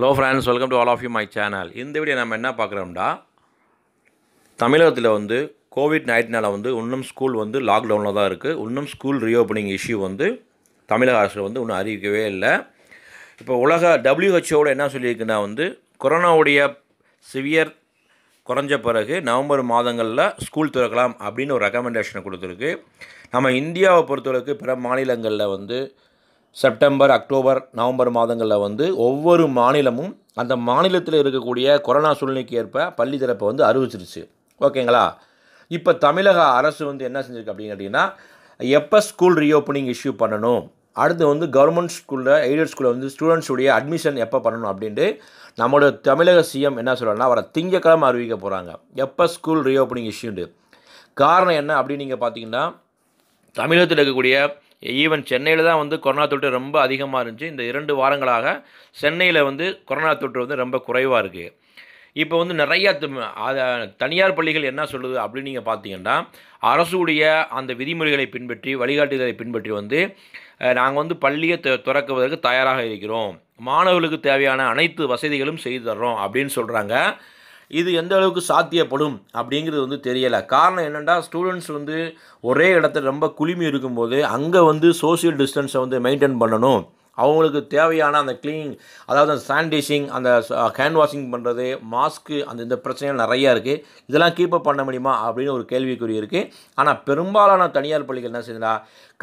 hello friends welcome to all of you my channel இந்த video நம்ம என்ன பார்க்குறோம்டா தமிழகத்தில் வந்து கோவிட் நைன்டீனால் வந்து இன்னும் ஸ்கூல் வந்து லாக்டவுனில் தான் இருக்குது இன்னும் ஸ்கூல் ரீஓப்பனிங் இஷ்யூ வந்து தமிழக அரசு வந்து இன்னும் அறிவிக்கவே இல்லை இப்போ உலக டபிள்யூஹெச்ஓட என்ன சொல்லியிருக்குன்னா வந்து கொரோனாவுடைய சிவியர் குறைஞ்ச பிறகு நவம்பர் மாதங்களில் ஸ்கூல் திறக்கலாம் அப்படின்னு ஒரு ரெக்கமெண்டேஷனை கொடுத்துருக்கு நம்ம இந்தியாவை பொறுத்தளவுக்கு பிற மாநிலங்களில் வந்து செப்டம்பர் அக்டோபர் நவம்பர் மாதங்களில் வந்து ஒவ்வொரு மாநிலமும் அந்த மாநிலத்தில் இருக்கக்கூடிய கொரோனா சூழ்நிலைக்கு ஏற்ப பள்ளி திறப்பை வந்து அறிவிச்சிருச்சு ஓகேங்களா இப்போ தமிழக அரசு வந்து என்ன செஞ்சிருக்கு அப்படின்னு கேட்டிங்கன்னா எப்போ ஸ்கூல் ரீஓப்பனிங் இஷ்யூ பண்ணணும் அடுத்து வந்து கவர்மெண்ட் ஸ்கூலில் எய்டட் ஸ்கூலில் வந்து ஸ்டூடெண்ட்ஸுடைய அட்மிஷன் எப்போ பண்ணணும் அப்படின்ட்டு நம்மளோட தமிழக சிஎம் என்ன சொல்லணும்னா வர திங்கக்கிழமை அறிவிக்க போகிறாங்க எப்போ ஸ்கூல் ரீஓப்பனிங் இஷ்யூண்டு காரணம் என்ன அப்படின்னு நீங்கள் பார்த்தீங்கன்னா தமிழகத்தில் இருக்கக்கூடிய ஈவன் சென்னையில் தான் வந்து கொரோனா தொற்று ரொம்ப அதிகமாக இருந்துச்சு இந்த இரண்டு வாரங்களாக சென்னையில் வந்து கொரோனா தொற்று வந்து ரொம்ப குறைவாக இருக்குது இப்போ வந்து நிறையா தனியார் பள்ளிகள் என்ன சொல்லுது அப்படின்னு நீங்கள் பார்த்தீங்கன்னா அரசுடைய அந்த விதிமுறைகளை பின்பற்றி வழிகாட்டுதலை பின்பற்றி வந்து நாங்கள் வந்து பள்ளியை திறக்குவதற்கு தயாராக இருக்கிறோம் மாணவர்களுக்கு தேவையான அனைத்து வசதிகளும் செய்து தர்றோம் அப்படின்னு சொல்கிறாங்க இது எந்த அளவுக்கு சாத்தியப்படும் அப்படிங்கிறது வந்து தெரியலை காரணம் என்னென்னா ஸ்டூடெண்ட்ஸ் வந்து ஒரே இடத்துல ரொம்ப குளிமி இருக்கும்போது அங்கே வந்து சோசியல் டிஸ்டன்ஸை வந்து மெயின்டைன் பண்ணணும் அவங்களுக்கு தேவையான அந்த க்ளீனிங் அதாவது அந்த சானிடைசிங் அந்த ஹேண்ட் வாஷிங் பண்ணுறது மாஸ்க்கு அந்த இந்த பிரச்சனைகள் நிறையா இருக்குது இதெல்லாம் கீப்பப் பண்ண முடியுமா அப்படின்னு ஒரு கேள்விக்குறி இருக்குது ஆனால் பெரும்பாலான தனியார் பள்ளிகள் என்ன செய்யுதுனா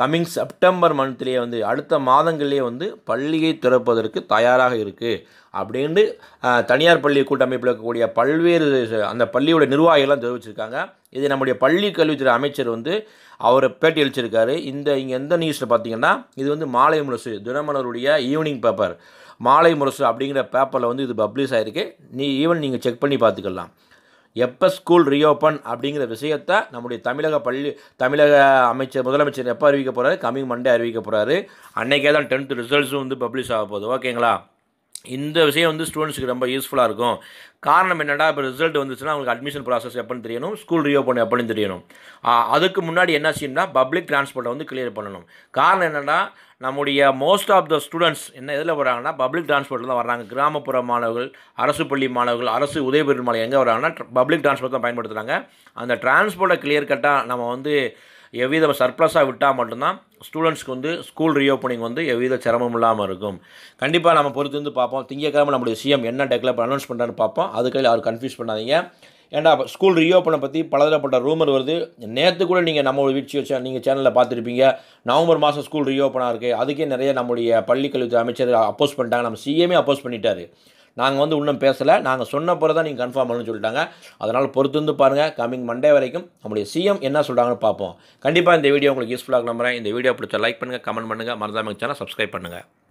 கம்மிங் செப்டம்பர் மந்த்லேயே வந்து அடுத்த மாதங்கள்லேயே வந்து பள்ளியை திறப்பதற்கு தயாராக இருக்குது அப்படின்னு தனியார் பள்ளி கூட்டமைப்பில் இருக்கக்கூடிய பல்வேறு அந்த பள்ளியோட நிர்வாகிகள்லாம் தெரிவிச்சிருக்காங்க இது நம்முடைய பள்ளி கல்வித்துறை அமைச்சர் வந்து அவர் பேட்டி அளிச்சிருக்காரு இந்த இங்கே எந்த நியூஸில் பார்த்தீங்கன்னா இது வந்து மாலை முரசு தினமலருடைய ஈவினிங் பேப்பர் மாலை முரசு அப்படிங்கிற பேப்பரில் வந்து இது பப்ளிஷ் ஆகிருக்கு நீ ஈவன் நீங்கள் செக் பண்ணி பார்த்துக்கலாம் எப்போ ஸ்கூல் ரீஓப்பன் அப்படிங்கிற விஷயத்தை நம்முடைய தமிழக பள்ளி தமிழக அமைச்சர் முதலமைச்சர் எப்போ அறிவிக்க போகிறாரு கம்மிங் மண்டே அறிவிக்க போகிறாரு அன்றைக்கே தான் டென்த்து ரிசல்ட்ஸும் வந்து பப்ளிஷ் ஆக போகுது ஓகேங்களா இந்த விஷயம் வந்து ஸ்டூடெண்ட்ஸுக்கு ரொம்ப யூஸ்ஃபுல்லாக இருக்கும் காரணம் என்னடா இப்போ ரிசல்ட் வந்துச்சுன்னா அவங்களுக்கு அட்மிஷன் ப்ராசஸ் எப்படின்னு தெரியணும் ஸ்கூல் ரீஓப்பன் எப்படின்னு தெரியணும் அதுக்கு முன்னாடி என்ன செய்யணும்னா பப்ளிக் டிரான்ஸ்போர்ட்டை வந்து கிளியர் பண்ணணும் காரணம் என்னென்னா நம்முடைய மோஸ்ட் ஆஃப் த ஸ்டூடெண்ட்ஸ் என்ன எதில் வராங்கன்னா பப்ளிக் டிரான்ஸ்போர்ட்டில் தான் வராங்க கிராமப்புற மாணவர்கள் அரசு பள்ளி மாணவர்கள் அரசு உதவி மாணவர்கள் எங்கே வராங்கன்னா பப்ளிக் டிரான்ஸ்போர்ட் தான் பயன்படுத்துகிறாங்க அந்த டிரான்ஸ்போர்ட்டை கிளியர் கட்டாக நம்ம வந்து எவ்வித சர்ப்ளஸாக விட்டால் மட்டும்தான் ஸ்டூடெண்ட்ஸ்க்கு வந்து ஸ்கூல் ரீஓப்பனிங் வந்து எவ்வித சிரமம் இல்லாமல் இருக்கும் கண்டிப்பாக நம்ம பொறுத்து வந்து பார்ப்போம் திங்கக்கிழமை நம்மளுடைய சிஎம் என்ன டெக்ளேர் அனௌன்ஸ் பண்ணுறான்னு பார்ப்போம் அதுக்காக யாரும் கன்ஃபியூஸ் பண்ணாதீங்க ஏன்னா ஸ்கூல் ரீஓப்பனை பற்றி பலதரப்பட்ட ரூமர் வருது நேற்று கூட நீங்கள் நம்ம வீழ்ச்சி வச்சு நீங்கள் சேனலில் பார்த்துருப்பீங்க நவம்பர் மாதம் ஸ்கூல் ரீஓப்பனாக இருக்குது அதுக்கே நிறைய நம்முடைய பள்ளிக்கல்வித்துறை அமைச்சர் அப்போஸ் பண்ணிட்டாங்க நம்ம சிஎமே அப்போஸ் பண்ணிட்டாரு நாங்கள் வந்து இன்னும் பேசலை நாங்கள் சொன்ன பிறகு தான் நீங்கள் கன்ஃபார்ம் பண்ணணும்னு சொல்லிட்டாங்க அதனால் பொறுத்து வந்து பாருங்கள் கமிங் மண்டே வரைக்கும் நம்மளுடைய சிஎம் என்ன சொல்கிறாங்கன்னு பார்ப்போம் கண்டிப்பாக இந்த வீடியோ உங்களுக்கு யூஸ்ஃபுல்லாக நம்புறேன் இந்த வீடியோ பிடிச்ச லைக் பண்ணுங்கள் கமெண்ட் பண்ணுங்கள் மறந்தாமல் சேனல் சப்ஸ்கிரைப் பண்ணுங்கள்